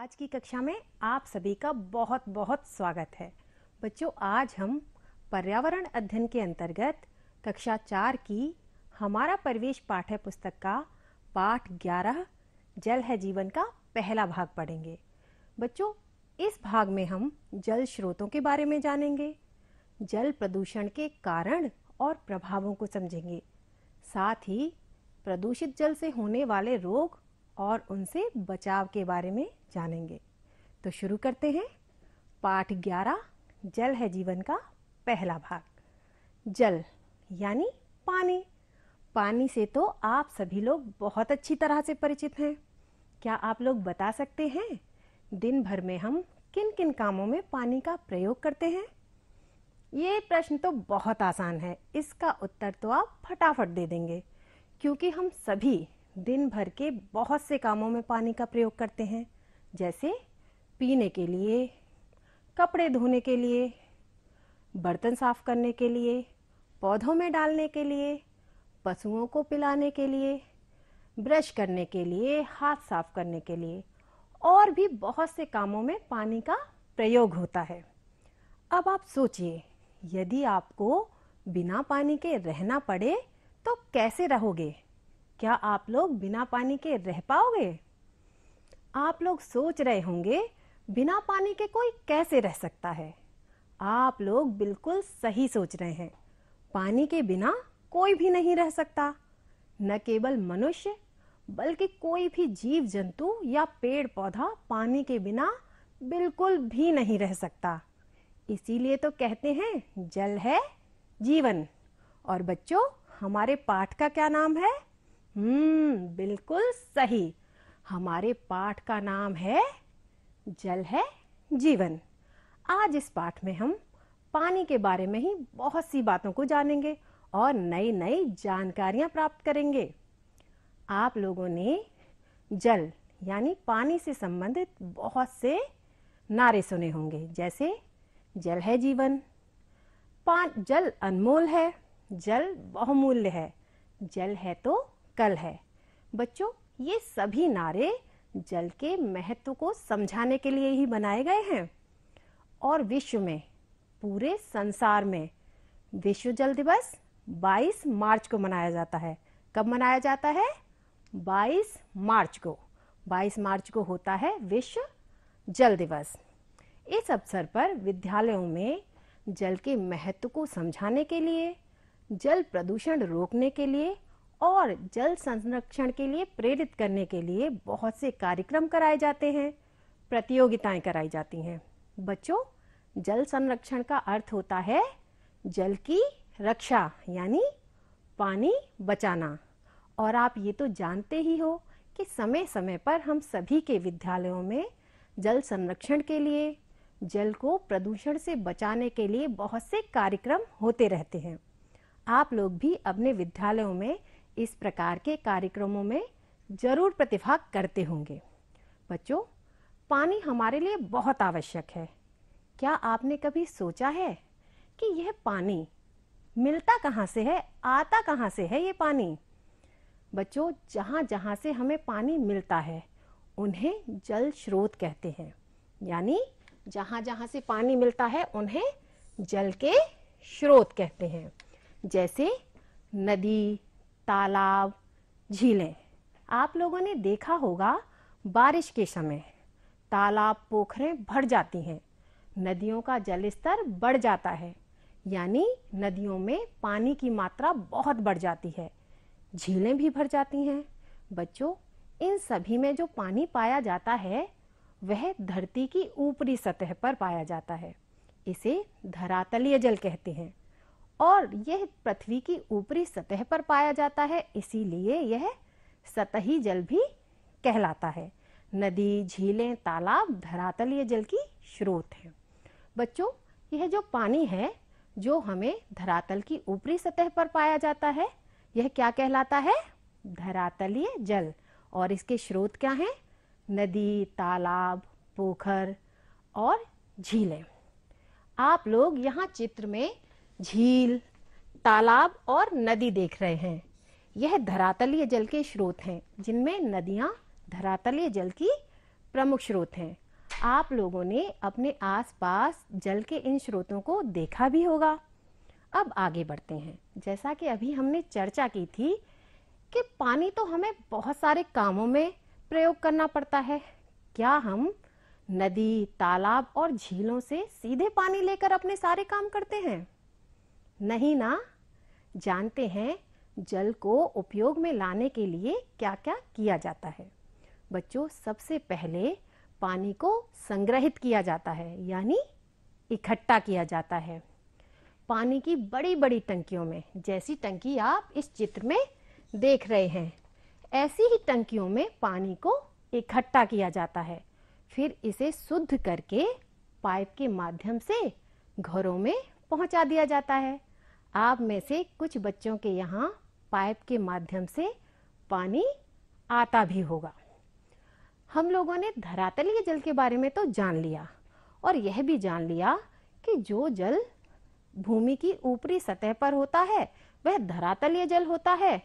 आज की कक्षा में आप सभी का बहुत बहुत स्वागत है बच्चों आज हम पर्यावरण अध्ययन के अंतर्गत कक्षा चार की हमारा परिवेश पाठ्य पुस्तक का पाठ ग्यारह जल है जीवन का पहला भाग पढ़ेंगे बच्चों इस भाग में हम जल स्रोतों के बारे में जानेंगे जल प्रदूषण के कारण और प्रभावों को समझेंगे साथ ही प्रदूषित जल से होने वाले रोग और उनसे बचाव के बारे में जानेंगे तो शुरू करते हैं पाठ 11 जल है जीवन का पहला भाग जल यानी पानी पानी से तो आप सभी लोग बहुत अच्छी तरह से परिचित हैं क्या आप लोग बता सकते हैं दिन भर में हम किन किन कामों में पानी का प्रयोग करते हैं ये प्रश्न तो बहुत आसान है इसका उत्तर तो आप फटाफट दे देंगे क्योंकि हम सभी दिन भर के बहुत से कामों में पानी का प्रयोग करते हैं जैसे पीने के लिए कपड़े धोने के लिए बर्तन साफ करने के लिए पौधों में डालने के लिए पशुओं को पिलाने के लिए ब्रश करने के लिए हाथ साफ करने के लिए और भी बहुत से कामों में पानी का प्रयोग होता है अब आप सोचिए यदि आपको बिना पानी के रहना पड़े तो कैसे रहोगे क्या आप लोग बिना पानी के रह पाओगे आप लोग सोच रहे होंगे बिना पानी के कोई कैसे रह सकता है आप लोग बिल्कुल सही सोच रहे हैं पानी के बिना कोई भी नहीं रह सकता न केवल मनुष्य बल्कि कोई भी जीव जंतु या पेड़ पौधा पानी के बिना बिल्कुल भी नहीं रह सकता इसीलिए तो कहते हैं जल है जीवन और बच्चों हमारे पाठ का क्या नाम है हम्म बिल्कुल सही हमारे पाठ का नाम है जल है जीवन आज इस पाठ में हम पानी के बारे में ही बहुत सी बातों को जानेंगे और नई नई जानकारियां प्राप्त करेंगे आप लोगों ने जल यानी पानी से संबंधित बहुत से नारे सुने होंगे जैसे जल है जीवन पान जल अनमोल है जल बहुमूल्य है जल है तो कल है बच्चों ये सभी नारे जल के महत्व को समझाने के लिए ही बनाए गए हैं और विश्व में पूरे संसार में विश्व जल दिवस 22 मार्च को मनाया जाता है कब मनाया जाता है 22 मार्च को 22 मार्च को होता है विश्व जल दिवस इस अवसर पर विद्यालयों में जल के महत्व को समझाने के लिए जल प्रदूषण रोकने के लिए और जल संरक्षण के लिए प्रेरित करने के लिए बहुत से कार्यक्रम कराए जाते हैं प्रतियोगिताएं कराई जाती हैं बच्चों जल संरक्षण का अर्थ होता है जल की रक्षा यानी पानी बचाना और आप ये तो जानते ही हो कि समय समय पर हम सभी के विद्यालयों में जल संरक्षण के लिए जल को प्रदूषण से बचाने के लिए बहुत से कार्यक्रम होते रहते हैं आप लोग भी अपने विद्यालयों में इस प्रकार के कार्यक्रमों में ज़रूर प्रतिभाग करते होंगे बच्चों पानी हमारे लिए बहुत आवश्यक है क्या आपने कभी सोचा है कि यह पानी मिलता कहाँ से है आता कहाँ से है ये पानी बच्चों जहाँ जहाँ से हमें पानी मिलता है उन्हें जल स्रोत कहते हैं यानी जहाँ जहाँ से पानी मिलता है उन्हें जल के स्रोत कहते हैं जैसे नदी तालाब झीलें आप लोगों ने देखा होगा बारिश के समय तालाब पोखरें भर जाती हैं नदियों का जल स्तर बढ़ जाता है यानी नदियों में पानी की मात्रा बहुत बढ़ जाती है झीलें भी भर जाती हैं बच्चों इन सभी में जो पानी पाया जाता है वह धरती की ऊपरी सतह पर पाया जाता है इसे धरातलीय जल कहते हैं और यह पृथ्वी की ऊपरी सतह पर पाया जाता है इसीलिए यह सतही जल भी कहलाता है नदी झीलें तालाब धरातलीय जल की स्रोत हैं बच्चों यह जो पानी है जो हमें धरातल की ऊपरी सतह पर पाया जाता है यह क्या कहलाता है धरातलीय जल और इसके स्रोत क्या हैं नदी तालाब पोखर और झीलें आप लोग यहाँ चित्र में झील तालाब और नदी देख रहे हैं यह धरातलीय जल के स्रोत हैं जिनमें नदियाँ धरातलीय जल की प्रमुख स्रोत हैं आप लोगों ने अपने आसपास जल के इन स्रोतों को देखा भी होगा अब आगे बढ़ते हैं जैसा कि अभी हमने चर्चा की थी कि पानी तो हमें बहुत सारे कामों में प्रयोग करना पड़ता है क्या हम नदी तालाब और झीलों से सीधे पानी लेकर अपने सारे काम करते हैं नहीं ना जानते हैं जल को उपयोग में लाने के लिए क्या क्या किया जाता है बच्चों सबसे पहले पानी को संग्रहित किया जाता है यानी इकट्ठा किया जाता है पानी की बड़ी बड़ी टंकियों में जैसी टंकी आप इस चित्र में देख रहे हैं ऐसी ही टंकियों में पानी को इकट्ठा किया जाता है फिर इसे शुद्ध करके पाइप के माध्यम से घरों में पहुंचा दिया जाता है आप में से कुछ बच्चों के यहाँ पाइप के माध्यम से पानी आता भी होगा हम लोगों ने धरातलीय जल के बारे में तो जान लिया और यह भी जान लिया कि जो जल भूमि की ऊपरी सतह पर होता है वह धरातलीय जल होता है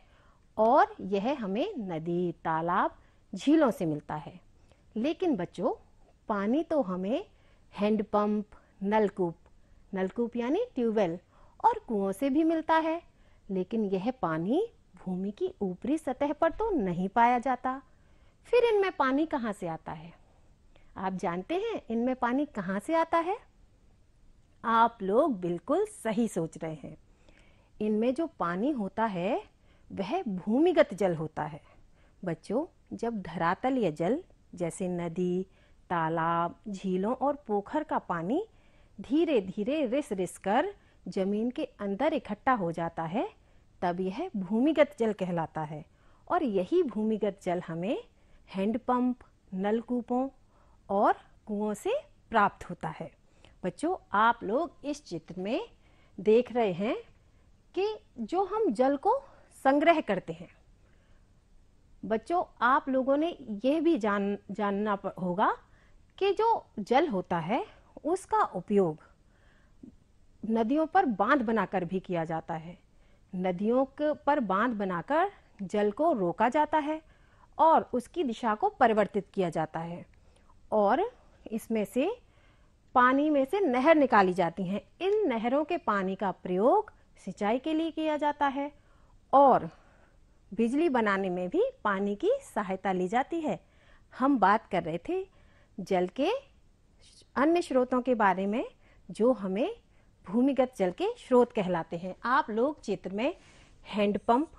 और यह हमें नदी तालाब झीलों से मिलता है लेकिन बच्चों पानी तो हमें हैंडपम्प नलकूप नलकूप यानी ट्यूबवेल और कुओं से भी मिलता है लेकिन यह पानी भूमि की ऊपरी सतह पर तो नहीं पाया जाता फिर इनमें पानी कहाँ से आता है आप जानते हैं इनमें पानी कहाँ से आता है आप लोग बिल्कुल सही सोच रहे हैं इनमें जो पानी होता है वह भूमिगत जल होता है बच्चों जब धरातल या जल जैसे नदी तालाब झीलों और पोखर का पानी धीरे धीरे रिस रिस कर जमीन के अंदर इकट्ठा हो जाता है तब यह भूमिगत जल कहलाता है और यही भूमिगत जल हमें हैंडपम्प नलकूपों और कुओं से प्राप्त होता है बच्चों आप लोग इस चित्र में देख रहे हैं कि जो हम जल को संग्रह करते हैं बच्चों आप लोगों ने यह भी जान जानना होगा कि जो जल होता है उसका उपयोग नदियों पर बांध बनाकर भी किया जाता है नदियों पर बांध बनाकर जल को रोका जाता है और उसकी दिशा को परिवर्तित किया जाता है और इसमें से पानी में से नहर निकाली जाती हैं इन नहरों के पानी का प्रयोग सिंचाई के लिए किया जाता है और बिजली बनाने में भी पानी की सहायता ली जाती है हम बात कर रहे थे जल के अन्य स्रोतों के बारे में जो हमें भूमिगत जल के स्रोत कहलाते हैं आप लोग चित्र में हैंडपंप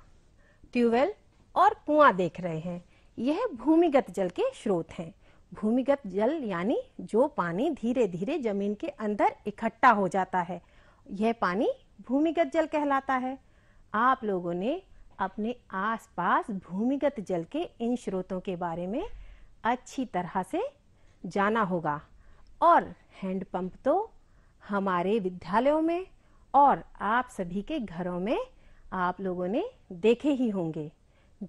ट्यूबवेल और कुआं देख रहे हैं यह भूमिगत जल के स्रोत हैं भूमिगत जल यानी जो पानी धीरे धीरे जमीन के अंदर इकट्ठा हो जाता है यह पानी भूमिगत जल कहलाता है आप लोगों ने अपने आसपास भूमिगत जल के इन स्रोतों के बारे में अच्छी तरह से जाना होगा और हैंडपंप तो हमारे विद्यालयों में और आप सभी के घरों में आप लोगों ने देखे ही होंगे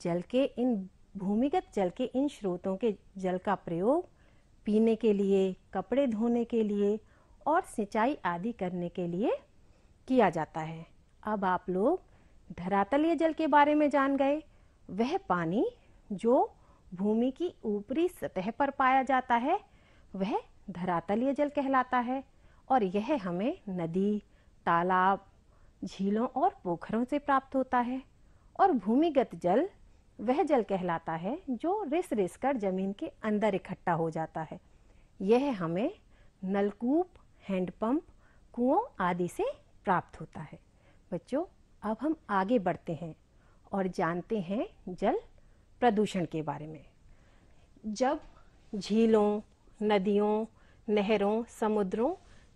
जल के इन भूमिगत जल के इन स्रोतों के जल का प्रयोग पीने के लिए कपड़े धोने के लिए और सिंचाई आदि करने के लिए किया जाता है अब आप लोग धरातलीय जल के बारे में जान गए वह पानी जो भूमि की ऊपरी सतह पर पाया जाता है वह धरातलीय जल कहलाता है और यह हमें नदी तालाब झीलों और पोखरों से प्राप्त होता है और भूमिगत जल वह जल कहलाता है जो रिस रिस कर जमीन के अंदर इकट्ठा हो जाता है यह हमें नलकूप हैंडपंप कुओं आदि से प्राप्त होता है बच्चों अब हम आगे बढ़ते हैं और जानते हैं जल प्रदूषण के बारे में जब झीलों नदियों नहरों समुद्रों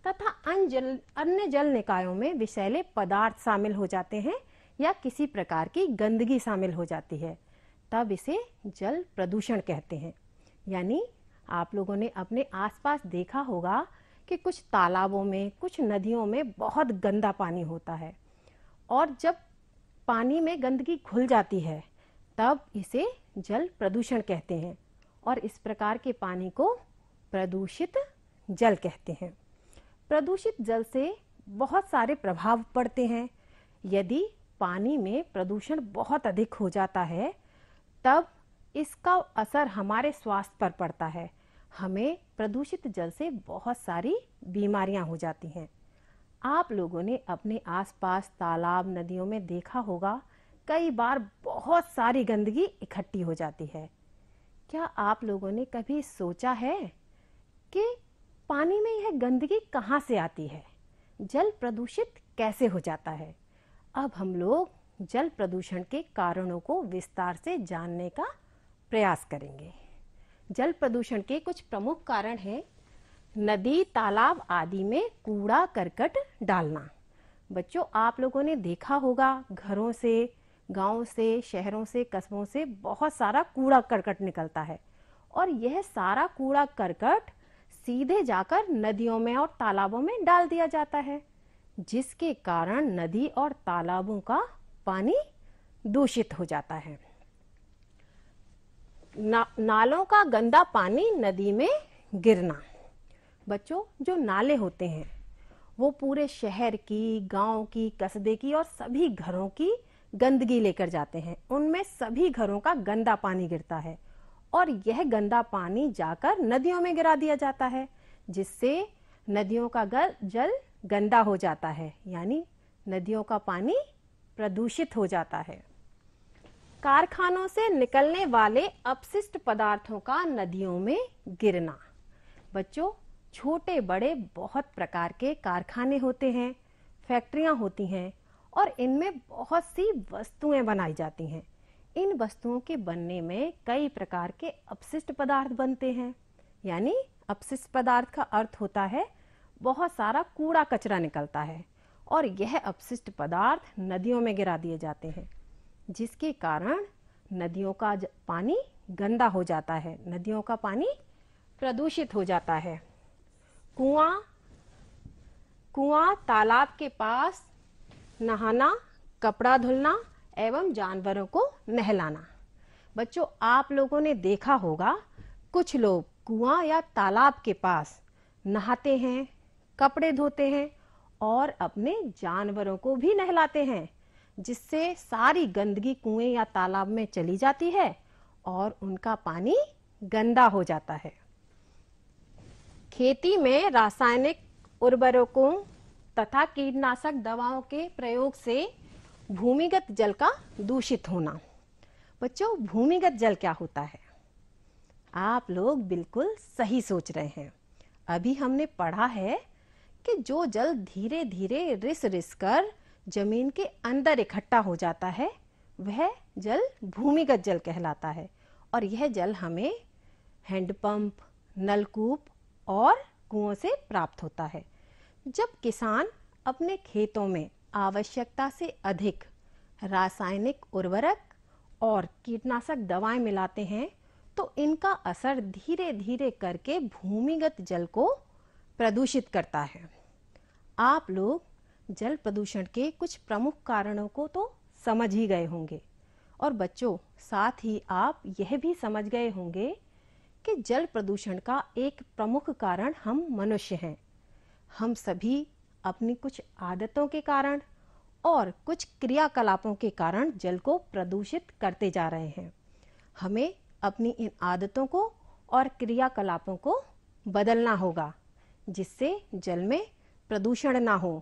तथा अन्य जल निकायों में विषैले पदार्थ शामिल हो जाते हैं या किसी प्रकार की गंदगी शामिल हो जाती है तब इसे जल प्रदूषण कहते हैं यानी आप लोगों ने अपने आसपास देखा होगा कि कुछ तालाबों में कुछ नदियों में बहुत गंदा पानी होता है और जब पानी में गंदगी घुल जाती है तब इसे जल प्रदूषण कहते हैं और इस प्रकार के पानी को प्रदूषित जल कहते हैं प्रदूषित जल से बहुत सारे प्रभाव पड़ते हैं यदि पानी में प्रदूषण बहुत अधिक हो जाता है तब इसका असर हमारे स्वास्थ्य पर पड़ता है हमें प्रदूषित जल से बहुत सारी बीमारियां हो जाती हैं आप लोगों ने अपने आसपास तालाब नदियों में देखा होगा कई बार बहुत सारी गंदगी इकट्ठी हो जाती है क्या आप लोगों ने कभी सोचा है कि पानी में यह गंदगी कहाँ से आती है जल प्रदूषित कैसे हो जाता है अब हम लोग जल प्रदूषण के कारणों को विस्तार से जानने का प्रयास करेंगे जल प्रदूषण के कुछ प्रमुख कारण हैं नदी तालाब आदि में कूड़ा करकट डालना बच्चों आप लोगों ने देखा होगा घरों से गाँव से शहरों से कस्बों से बहुत सारा कूड़ा करकट निकलता है और यह सारा कूड़ा करकट सीधे जाकर नदियों में और तालाबों में डाल दिया जाता है जिसके कारण नदी और तालाबों का पानी दूषित हो जाता है ना, नालों का गंदा पानी नदी में गिरना बच्चों जो नाले होते हैं वो पूरे शहर की गांव की कस्बे की और सभी घरों की गंदगी लेकर जाते हैं उनमें सभी घरों का गंदा पानी गिरता है और यह गंदा पानी जाकर नदियों में गिरा दिया जाता है जिससे नदियों का जल गंदा हो जाता है यानी नदियों का पानी प्रदूषित हो जाता है कारखानों से निकलने वाले अपशिष्ट पदार्थों का नदियों में गिरना बच्चों छोटे बड़े बहुत प्रकार के कारखाने होते हैं फैक्ट्रियां होती हैं और इनमें बहुत सी वस्तुएं बनाई जाती हैं इन वस्तुओं के बनने में कई प्रकार के अपशिष्ट पदार्थ बनते हैं यानी अपशिष्ट पदार्थ का अर्थ होता है बहुत सारा कूड़ा कचरा निकलता है और यह अपशिष्ट पदार्थ नदियों में गिरा दिए जाते हैं जिसके कारण नदियों का पानी गंदा हो जाता है नदियों का पानी प्रदूषित हो जाता है कुआं कुआं तालाब के पास नहाना कपड़ा धुलना एवं जानवरों को नहलाना बच्चों आप लोगों ने देखा होगा कुछ लोग कुआं या तालाब के पास नहाते हैं कपड़े धोते हैं और अपने जानवरों को भी नहलाते हैं जिससे सारी गंदगी कुएं या तालाब में चली जाती है और उनका पानी गंदा हो जाता है खेती में रासायनिक उर्वरकों तथा कीटनाशक दवाओं के प्रयोग से भूमिगत जल का दूषित होना बच्चों भूमिगत जल क्या होता है आप लोग बिल्कुल सही सोच रहे हैं अभी हमने पढ़ा है कि जो जल धीरे धीरे रिस रिस कर जमीन के अंदर इकट्ठा हो जाता है वह जल भूमिगत जल कहलाता है और यह जल हमें हैंडपंप नलकूप और कुओं से प्राप्त होता है जब किसान अपने खेतों में आवश्यकता से अधिक रासायनिक उर्वरक और कीटनाशक दवाएं मिलाते हैं तो इनका असर धीरे धीरे करके भूमिगत जल को प्रदूषित करता है आप लोग जल प्रदूषण के कुछ प्रमुख कारणों को तो समझ ही गए होंगे और बच्चों साथ ही आप यह भी समझ गए होंगे कि जल प्रदूषण का एक प्रमुख कारण हम मनुष्य हैं हम सभी अपनी कुछ आदतों के कारण और कुछ क्रियाकलापों के कारण जल को प्रदूषित करते जा रहे हैं हमें अपनी इन आदतों को और क्रियाकलापों को बदलना होगा जिससे जल में प्रदूषण ना हो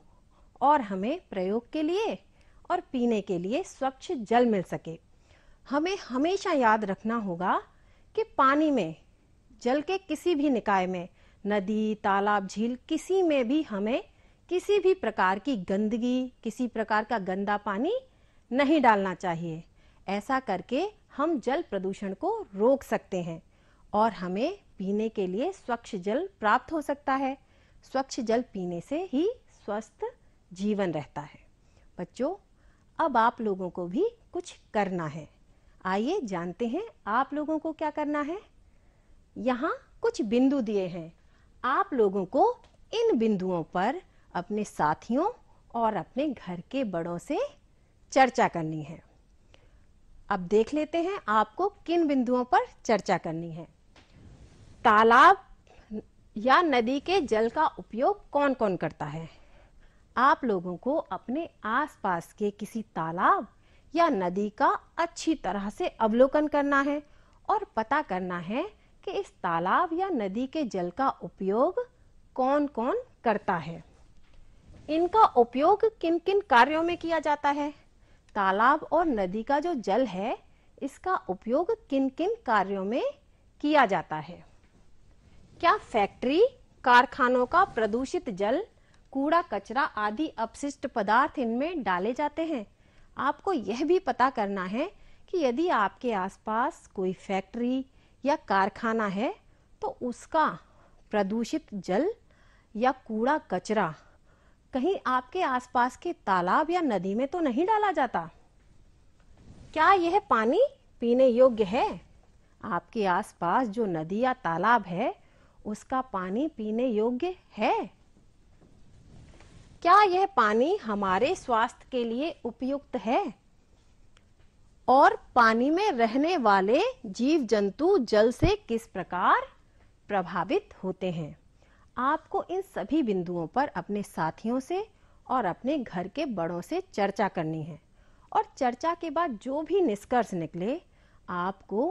और हमें प्रयोग के लिए और पीने के लिए स्वच्छ जल मिल सके हमें हमेशा याद रखना होगा कि पानी में जल के किसी भी निकाय में नदी तालाब झील किसी में भी हमें किसी भी प्रकार की गंदगी किसी प्रकार का गंदा पानी नहीं डालना चाहिए ऐसा करके हम जल प्रदूषण को रोक सकते हैं और हमें पीने के लिए स्वच्छ जल प्राप्त हो सकता है स्वच्छ जल पीने से ही स्वस्थ जीवन रहता है बच्चों अब आप लोगों को भी कुछ करना है आइए जानते हैं आप लोगों को क्या करना है यहाँ कुछ बिंदु दिए हैं आप लोगों को इन बिंदुओं पर अपने साथियों और अपने घर के बड़ों से चर्चा करनी है अब देख लेते हैं आपको किन बिंदुओं पर चर्चा करनी है तालाब या नदी के जल का उपयोग कौन कौन करता है आप लोगों को अपने आसपास के किसी तालाब या नदी का अच्छी तरह से अवलोकन करना है और पता करना है कि इस तालाब या नदी के जल का उपयोग कौन कौन करता है इनका उपयोग किन किन कार्यों में किया जाता है तालाब और नदी का जो जल है इसका उपयोग किन किन कार्यों में किया जाता है क्या फैक्ट्री कारखानों का प्रदूषित जल कूड़ा कचरा आदि अपशिष्ट पदार्थ इनमें डाले जाते हैं आपको यह भी पता करना है कि यदि आपके आसपास कोई फैक्ट्री या कारखाना है तो उसका प्रदूषित जल या कूड़ा कचरा कहीं आपके आसपास के तालाब या नदी में तो नहीं डाला जाता क्या यह पानी पीने योग्य है आपके आसपास जो नदी या तालाब है उसका पानी पीने योग्य है क्या यह पानी हमारे स्वास्थ्य के लिए उपयुक्त है और पानी में रहने वाले जीव जंतु जल से किस प्रकार प्रभावित होते हैं आपको इन सभी बिंदुओं पर अपने साथियों से और अपने घर के बड़ों से चर्चा करनी है और चर्चा के बाद जो भी निष्कर्ष निकले आपको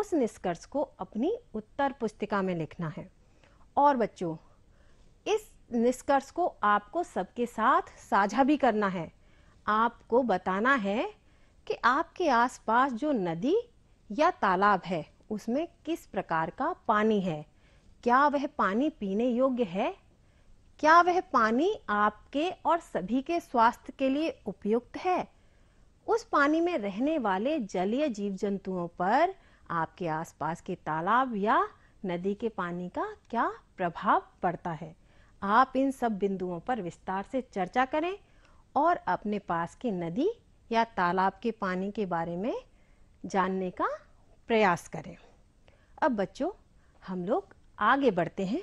उस निष्कर्ष को अपनी उत्तर पुस्तिका में लिखना है और बच्चों इस निष्कर्ष को आपको सबके साथ साझा भी करना है आपको बताना है कि आपके आसपास जो नदी या तालाब है उसमें किस प्रकार का पानी है क्या वह पानी पीने योग्य है क्या वह पानी आपके और सभी के स्वास्थ्य के लिए उपयुक्त है उस पानी में रहने वाले जलीय जीव जंतुओं पर आपके आसपास के तालाब या नदी के पानी का क्या प्रभाव पड़ता है आप इन सब बिंदुओं पर विस्तार से चर्चा करें और अपने पास की नदी या तालाब के पानी के बारे में जानने का प्रयास करें अब बच्चों हम लोग आगे बढ़ते हैं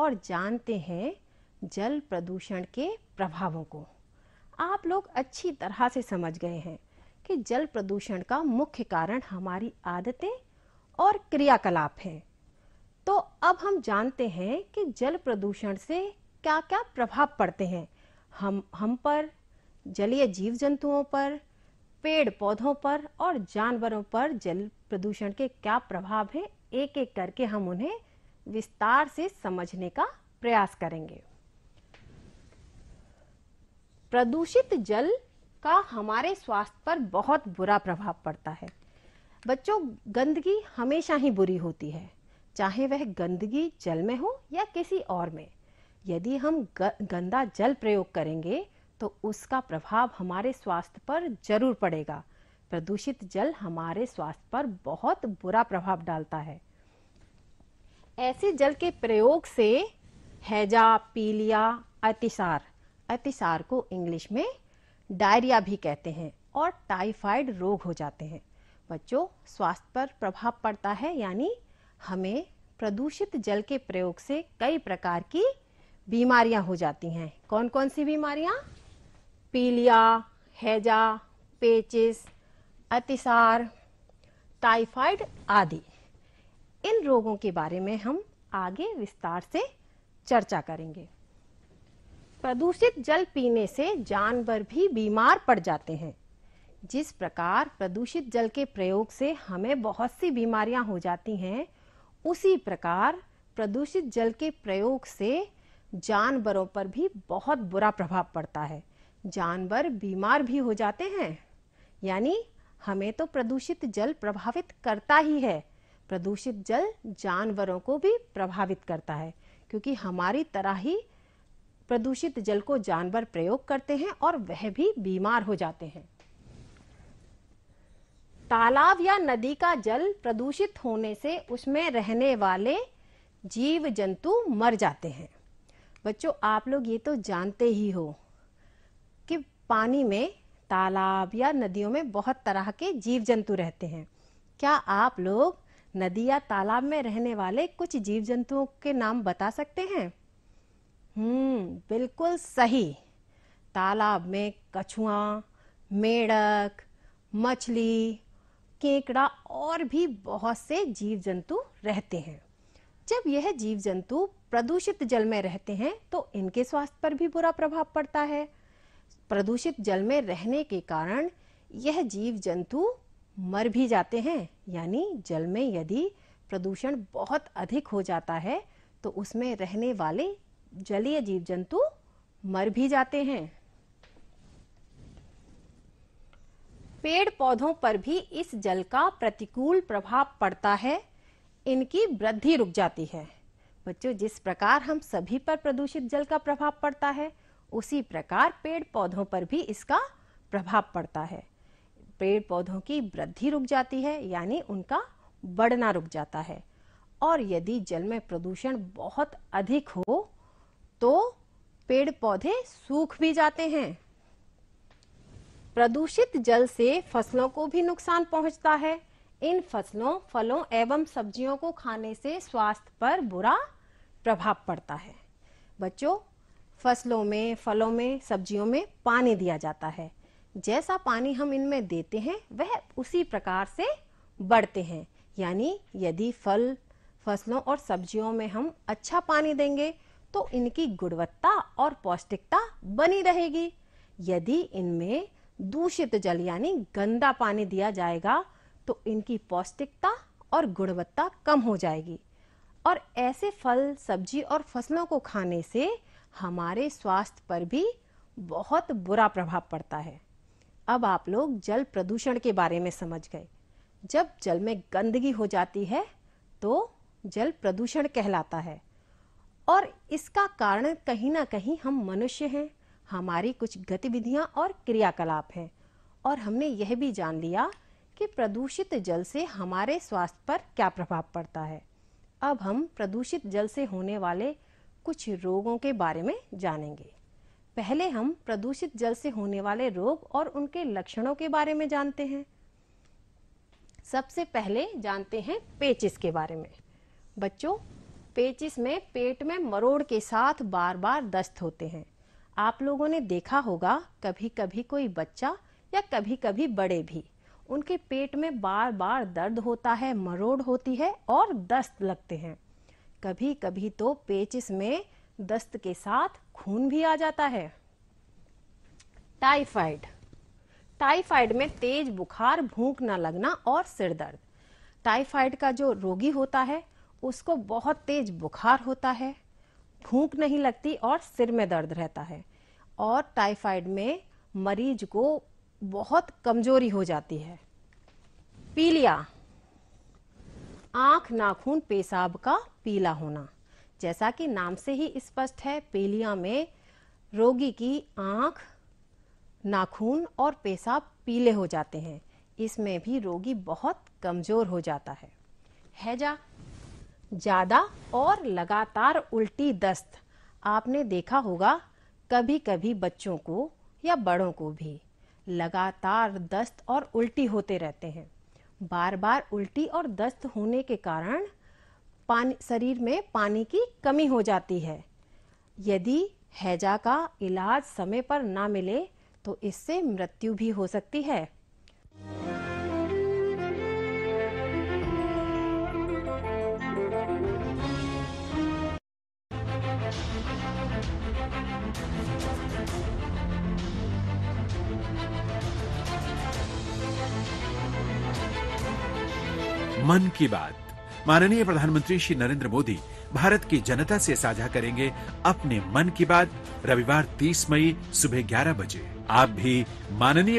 और जानते हैं जल प्रदूषण के प्रभावों को आप लोग अच्छी तरह से समझ गए हैं कि जल प्रदूषण का मुख्य कारण हमारी आदतें और क्रियाकलाप हैं तो अब हम जानते हैं कि जल प्रदूषण से क्या क्या प्रभाव पड़ते हैं हम हम पर जलीय जीव जंतुओं पर पेड़ पौधों पर और जानवरों पर जल प्रदूषण के क्या प्रभाव हैं एक एक करके हम उन्हें विस्तार से समझने का प्रयास करेंगे प्रदूषित जल का हमारे स्वास्थ्य पर बहुत बुरा प्रभाव पड़ता है बच्चों गंदगी हमेशा ही बुरी होती है चाहे वह गंदगी जल में हो या किसी और में यदि हम गंदा जल प्रयोग करेंगे तो उसका प्रभाव हमारे स्वास्थ्य पर जरूर पड़ेगा प्रदूषित जल हमारे स्वास्थ्य पर बहुत बुरा प्रभाव डालता है ऐसे जल के प्रयोग से हैजा पीलिया अतिसार अतिसार को इंग्लिश में डायरिया भी कहते हैं और टाइफाइड रोग हो जाते हैं बच्चों स्वास्थ्य पर प्रभाव पड़ता है यानी हमें प्रदूषित जल के प्रयोग से कई प्रकार की बीमारियां हो जाती हैं कौन कौन सी बीमारियां पीलिया हैजा पेचिस अतिसार टाइफाइड आदि इन रोगों के बारे में हम आगे विस्तार से चर्चा करेंगे प्रदूषित जल पीने से जानवर भी बीमार पड़ जाते हैं जिस प्रकार प्रदूषित जल के प्रयोग से हमें बहुत सी बीमारियां हो जाती हैं उसी प्रकार प्रदूषित जल के प्रयोग से जानवरों पर भी बहुत बुरा प्रभाव पड़ता है जानवर बीमार भी हो जाते हैं यानी हमें तो प्रदूषित जल प्रभावित करता ही है प्रदूषित जल जानवरों को भी प्रभावित करता है क्योंकि हमारी तरह ही प्रदूषित जल को जानवर प्रयोग करते हैं और वह भी बीमार हो जाते हैं तालाब या नदी का जल प्रदूषित होने से उसमें रहने वाले जीव जंतु मर जाते हैं बच्चों आप लोग ये तो जानते ही हो कि पानी में तालाब या नदियों में बहुत तरह के जीव जंतु रहते हैं क्या आप लोग नदी या तालाब में रहने वाले कुछ जीव जंतुओं के नाम बता सकते हैं हम्म बिल्कुल सही तालाब में कछुआ मेढक मछली केकड़ा और भी बहुत से जीव जंतु रहते हैं जब यह जीव जंतु प्रदूषित जल में रहते हैं तो इनके स्वास्थ्य पर भी बुरा प्रभाव पड़ता है प्रदूषित जल में रहने के कारण यह जीव जंतु मर भी जाते हैं यानी जल में यदि प्रदूषण बहुत अधिक हो जाता है तो उसमें रहने वाले जलीय जीव जंतु मर भी जाते हैं पेड़ पौधों पर भी इस जल का प्रतिकूल प्रभाव पड़ता है इनकी वृद्धि रुक जाती है बच्चों जिस प्रकार हम सभी पर प्रदूषित जल का प्रभाव पड़ता है उसी प्रकार पेड़ पौधों पर भी इसका प्रभाव पड़ता है पेड़ पौधों की वृद्धि रुक जाती है यानी उनका बढ़ना रुक जाता है और यदि जल में प्रदूषण बहुत अधिक हो तो पेड़ पौधे सूख भी जाते हैं प्रदूषित जल से फसलों को भी नुकसान पहुंचता है इन फसलों फलों एवं सब्जियों को खाने से स्वास्थ्य पर बुरा प्रभाव पड़ता है बच्चों फसलों में फलों में सब्जियों में पानी दिया जाता है जैसा पानी हम इनमें देते हैं वह उसी प्रकार से बढ़ते हैं यानी यदि फल फसलों और सब्जियों में हम अच्छा पानी देंगे तो इनकी गुणवत्ता और पौष्टिकता बनी रहेगी यदि इनमें दूषित जल यानी गंदा पानी दिया जाएगा तो इनकी पौष्टिकता और गुणवत्ता कम हो जाएगी और ऐसे फल सब्जी और फसलों को खाने से हमारे स्वास्थ्य पर भी बहुत बुरा प्रभाव पड़ता है अब आप लोग जल प्रदूषण के बारे में समझ गए जब जल में गंदगी हो जाती है तो जल प्रदूषण कहलाता है और इसका कारण कहीं ना कहीं हम मनुष्य हैं हमारी कुछ गतिविधियां और क्रियाकलाप हैं और हमने यह भी जान लिया कि प्रदूषित जल से हमारे स्वास्थ्य पर क्या प्रभाव पड़ता है अब हम प्रदूषित जल से होने वाले कुछ रोगों के बारे में जानेंगे पहले हम प्रदूषित जल से होने वाले रोग और उनके लक्षणों के बारे में जानते हैं सबसे पहले जानते हैं पेचिस के बारे में बच्चों पेचिस में पेट में मरोड़ के साथ बार बार दस्त होते हैं आप लोगों ने देखा होगा कभी कभी कोई बच्चा या कभी कभी बड़े भी उनके पेट में बार बार दर्द होता है मरोड़ होती है और दस्त लगते हैं कभी कभी तो पेचिस में दस्त के साथ खून भी आ जाता है टाइफाइड टाइफाइड में तेज बुखार भूख न लगना और सिर दर्द टाइफाइड का जो रोगी होता है उसको बहुत तेज बुखार होता है भूख नहीं लगती और सिर में दर्द रहता है और टाइफाइड में मरीज को बहुत कमजोरी हो जाती है पीलिया आंख नाखून पेशाब का पीला होना जैसा कि नाम से ही स्पष्ट है पीलिया में रोगी की आँख नाखून और पेशाब पीले हो जाते हैं इसमें भी रोगी बहुत कमज़ोर हो जाता है हैजा ज़्यादा और लगातार उल्टी दस्त आपने देखा होगा कभी कभी बच्चों को या बड़ों को भी लगातार दस्त और उल्टी होते रहते हैं बार बार उल्टी और दस्त होने के कारण पानी शरीर में पानी की कमी हो जाती है यदि हैजा का इलाज समय पर ना मिले तो इससे मृत्यु भी हो सकती है मन की बात माननीय प्रधानमंत्री श्री नरेंद्र मोदी भारत की जनता से साझा करेंगे अपने मन की बात रविवार 30 मई सुबह 11 बजे आप भी माननीय